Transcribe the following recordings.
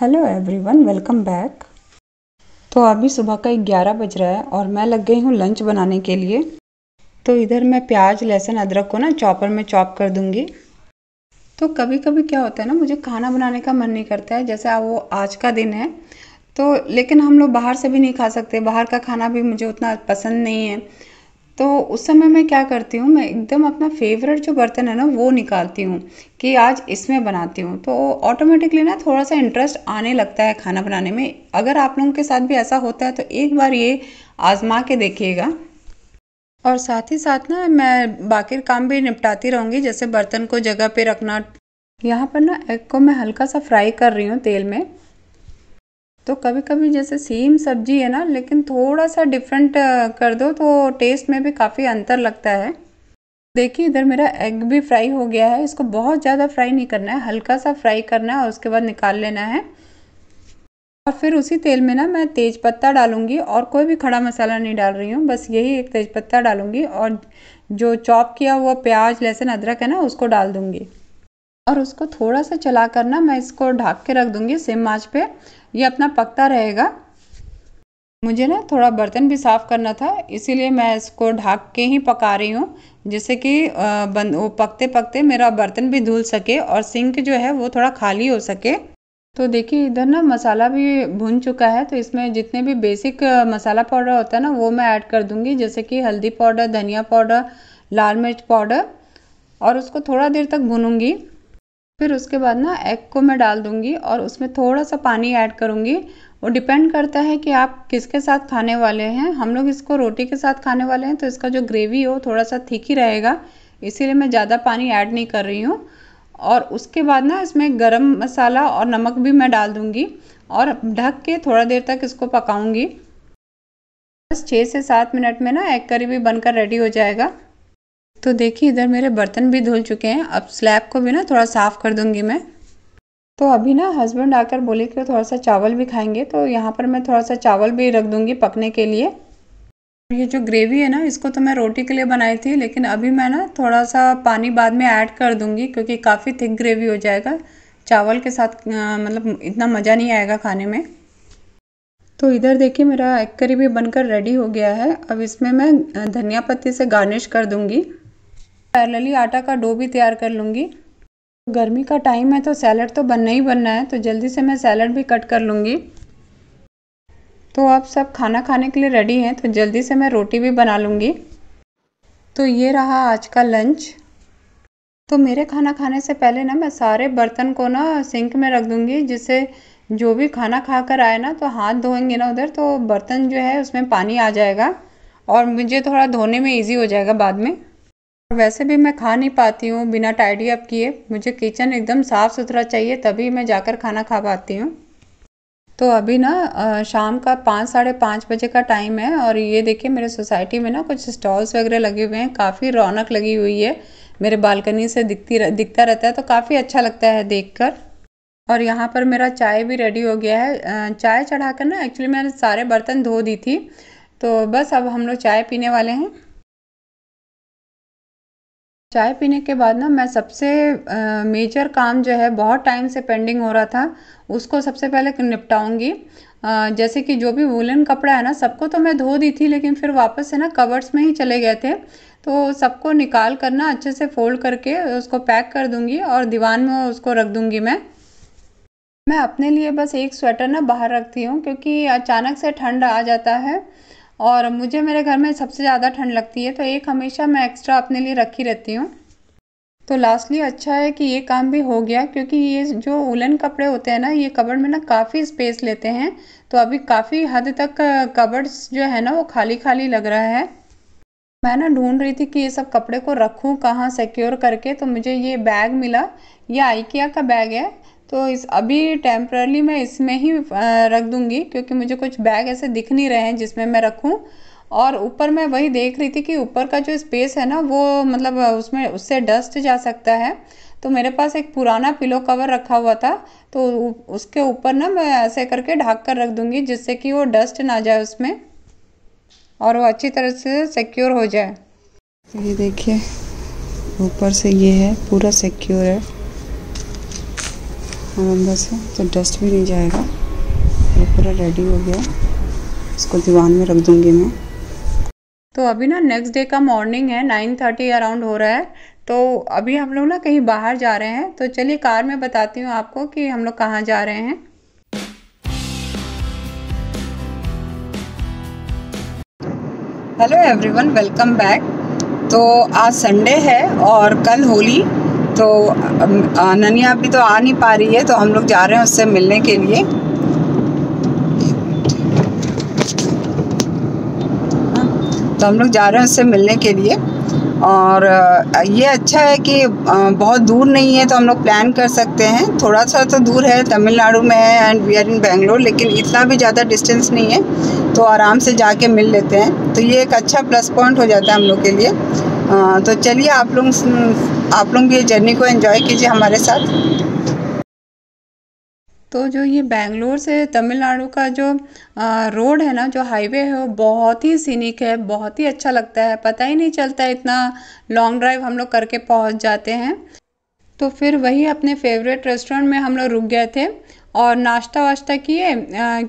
hello everyone welcome back तो अभी सुबह का ग्यारह बज रहा है और मैं लग गई हूँ लंच बनाने के लिए तो इधर मैं प्याज लहसुन अदरक को ना चॉपर में चॉप कर दूँगी तो कभी कभी क्या होता है ना मुझे खाना बनाने का मन नहीं करता है जैसे वो आज का दिन है तो लेकिन हम लोग बाहर से भी नहीं खा सकते बाहर का खाना भी मुझे उतना पसंद नहीं है तो उस समय मैं क्या करती हूँ मैं एकदम अपना फेवरेट जो बर्तन है ना वो निकालती हूँ कि आज इसमें बनाती हूँ तो ऑटोमेटिकली ना थोड़ा सा इंटरेस्ट आने लगता है खाना बनाने में अगर आप लोगों के साथ भी ऐसा होता है तो एक बार ये आज़मा के देखिएगा और साथ ही साथ ना मैं बाकी काम भी निपटाती रहूँगी जैसे बर्तन को जगह पर रखना यहाँ पर ना एग को मैं हल्का सा फ्राई कर रही हूँ तेल में तो कभी कभी जैसे सेम सब्जी है ना लेकिन थोड़ा सा डिफरेंट कर दो तो टेस्ट में भी काफ़ी अंतर लगता है देखिए इधर मेरा एग भी फ्राई हो गया है इसको बहुत ज़्यादा फ्राई नहीं करना है हल्का सा फ्राई करना है और उसके बाद निकाल लेना है और फिर उसी तेल में ना मैं तेज़पत्ता डालूंगी और कोई भी खड़ा मसाला नहीं डाल रही हूँ बस यही एक तेज़पत्ता डालूंगी और जो चॉप किया हुआ प्याज लहसुन अदरक है ना उसको डाल दूंगी और उसको थोड़ा सा चला कर ना मैं इसको ढक के रख दूँगी सिम आँच पे ये अपना पकता रहेगा मुझे ना थोड़ा बर्तन भी साफ़ करना था इसीलिए मैं इसको ढक के ही पका रही हूँ जिससे कि बंद वो पकते पकते मेरा बर्तन भी धुल सके और सिंक जो है वो थोड़ा खाली हो सके तो देखिए इधर ना मसाला भी भुन चुका है तो इसमें जितने भी बेसिक मसाला पाउडर होता है ना वो मैं ऐड कर दूँगी जैसे कि हल्दी पाउडर धनिया पाउडर लाल मिर्च पाउडर और उसको थोड़ा देर तक भूनूंगी फिर उसके बाद ना एग को मैं डाल दूँगी और उसमें थोड़ा सा पानी ऐड करूँगी वो डिपेंड करता है कि आप किसके साथ खाने वाले हैं हम लोग इसको रोटी के साथ खाने वाले हैं तो इसका जो ग्रेवी हो थोड़ा सा थीक ही रहेगा इसीलिए मैं ज़्यादा पानी ऐड नहीं कर रही हूँ और उसके बाद ना इसमें गरम मसाला और नमक भी मैं डाल दूँगी और ढक के थोड़ा देर तक इसको पकाऊँगी बस छः से सात मिनट में ना एग करी भी बनकर रेडी हो जाएगा तो देखिए इधर मेरे बर्तन भी धुल चुके हैं अब स्लैब को भी ना थोड़ा साफ़ कर दूंगी मैं तो अभी ना हस्बैंड आकर बोले कि थोड़ा सा चावल भी खाएंगे तो यहाँ पर मैं थोड़ा सा चावल भी रख दूंगी पकने के लिए ये जो ग्रेवी है ना इसको तो मैं रोटी के लिए बनाई थी लेकिन अभी मैं ना थोड़ा सा पानी बाद में ऐड कर दूंगी क्योंकि काफ़ी थिक ग्रेवी हो जाएगा चावल के साथ मतलब इतना मज़ा नहीं आएगा खाने में तो इधर देखिए मेरा एक करी भी बनकर रेडी हो गया है अब इसमें मैं धनिया पत्ती से गार्निश कर दूंगी पैरलली आटा का डो भी तैयार कर लूँगी गर्मी का टाइम है तो सैलड तो बनना ही बनना है तो जल्दी से मैं सैलड भी कट कर लूँगी तो आप सब खाना खाने के लिए रेडी हैं तो जल्दी से मैं रोटी भी बना लूँगी तो ये रहा आज का लंच तो मेरे खाना खाने से पहले ना मैं सारे बर्तन को ना सिंक में रख दूँगी जिससे जो भी खाना खा कर आए ना तो हाथ धोएंगे ना उधर तो बर्तन जो है उसमें पानी आ जाएगा और मुझे थोड़ा धोने में ईजी हो जाएगा बाद में वैसे भी मैं खा नहीं पाती हूँ बिना टाइडी अप किए मुझे किचन एकदम साफ़ सुथरा चाहिए तभी मैं जाकर खाना खा पाती हूँ तो अभी ना शाम का पाँच साढ़े पाँच बजे का टाइम है और ये देखिए मेरे सोसाइटी में ना कुछ स्टॉल्स वगैरह लगे हुए हैं काफ़ी रौनक लगी हुई है मेरे बालकनी से दिखती रह, दिखता रहता है तो काफ़ी अच्छा लगता है देखकर और यहाँ पर मेरा चाय भी रेडी हो गया है चाय चढ़ाकर ना एक्चुअली मैंने सारे बर्तन धो दी थी तो बस अब हम लोग चाय पीने वाले हैं चाय पीने के बाद ना मैं सबसे मेजर काम जो है बहुत टाइम से पेंडिंग हो रहा था उसको सबसे पहले निपटाऊंगी जैसे कि जो भी वूलन कपड़ा है ना सबको तो मैं धो दी थी लेकिन फिर वापस से ना कवर्स में ही चले गए थे तो सबको निकाल कर ना अच्छे से फोल्ड करके उसको पैक कर दूंगी और दीवान में उसको रख दूंगी मैं मैं अपने लिए बस एक स्वेटर ना बाहर रखती हूँ क्योंकि अचानक से ठंड आ जाता है और मुझे मेरे घर में सबसे ज़्यादा ठंड लगती है तो एक हमेशा मैं एक्स्ट्रा अपने लिए रखी रहती हूँ तो लास्टली अच्छा है कि ये काम भी हो गया क्योंकि ये जो उलन कपड़े होते हैं ना ये कबड़ में ना काफ़ी स्पेस लेते हैं तो अभी काफ़ी हद तक कबड़ जो है ना वो खाली खाली लग रहा है मैं ना ढूंढ रही थी कि ये सब कपड़े को रखूं कहाँ सिक्योर करके तो मुझे ये बैग मिला ये आइकिया का बैग है तो इस अभी टेम्प्रली मैं इसमें ही रख दूँगी क्योंकि मुझे कुछ बैग ऐसे दिख नहीं रहे हैं जिसमें मैं रखूँ और ऊपर मैं वही देख रही थी कि ऊपर का जो स्पेस है ना वो मतलब उसमें उससे डस्ट जा सकता है तो मेरे पास एक पुराना पिलो कवर रखा हुआ था तो उसके ऊपर ना मैं ऐसे करके ढाक कर रख दूँगी जिससे कि वो डस्ट ना जाए उसमें और वो अच्छी तरह से सिक्योर हो जाए ये देखिए ऊपर से ये है पूरा सिक्योर है अंदर से तो डस्ट भी नहीं जाएगा ये पूरा रेडी हो गया इसको दीवान में रख दूंगी मैं तो अभी ना नेक्स्ट डे का मॉर्निंग है नाइन थर्टी अराउंड हो रहा है तो अभी हम लोग ना कहीं बाहर जा रहे हैं तो चलिए कार में बताती हूँ आपको कि हम लोग कहाँ जा रहे हैं हेलो एवरीवन वेलकम बैक तो आज संडे है और कल होली तो अनन्या अभी तो आ नहीं पा रही है तो हम लोग जा रहे हैं उससे मिलने के लिए तो हम लोग जा रहे हैं उससे मिलने के लिए और ये अच्छा है कि बहुत दूर नहीं है तो हम लोग प्लान कर सकते हैं थोड़ा सा तो दूर है तमिलनाडु में है and we are in Bangalore लेकिन इतना भी ज़्यादा डिस्टेंस नहीं है तो आराम से जाके मिल लेते हैं तो ये एक अच्छा प्लस पॉइंट हो जाता है हम लोग के लिए तो चलिए आप लोग आप लोग भी ये जर्नी को एंजॉय कीजिए हमारे साथ तो जो ये बेंगलोर से तमिलनाडु का जो रोड है ना जो हाईवे है वो बहुत ही सीनिक है बहुत ही अच्छा लगता है पता ही नहीं चलता इतना लॉन्ग ड्राइव हम लोग करके पहुंच जाते हैं तो फिर वही अपने फेवरेट रेस्टोरेंट में हम लोग रुक गए थे और नाश्ता वाश्ता किए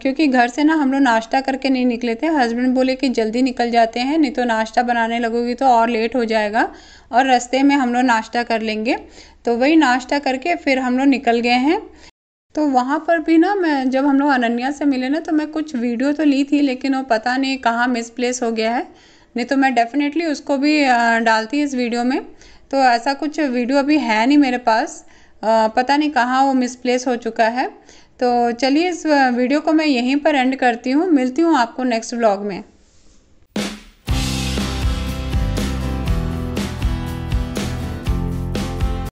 क्योंकि घर से ना हम लोग नाश्ता करके नहीं निकले थे हस्बैंड बोले कि जल्दी निकल जाते हैं नहीं तो नाश्ता बनाने लगोगी तो और लेट हो जाएगा और रास्ते में हम लोग नाश्ता कर लेंगे तो वही नाश्ता करके फिर हम लोग निकल गए हैं तो वहाँ पर भी ना मैं जब हम लोग अनन्या से मिले ना तो मैं कुछ वीडियो तो ली थी लेकिन वो पता नहीं कहाँ मिसप्लेस हो गया है नहीं तो मैं डेफ़िनेटली उसको भी डालती इस वीडियो में तो ऐसा कुछ वीडियो अभी है नहीं मेरे पास पता नहीं कहाँ वो मिसप्लेस हो चुका है तो चलिए इस वीडियो को मैं यहीं पर एंड करती हूँ मिलती हूँ आपको नेक्स्ट व्लॉग में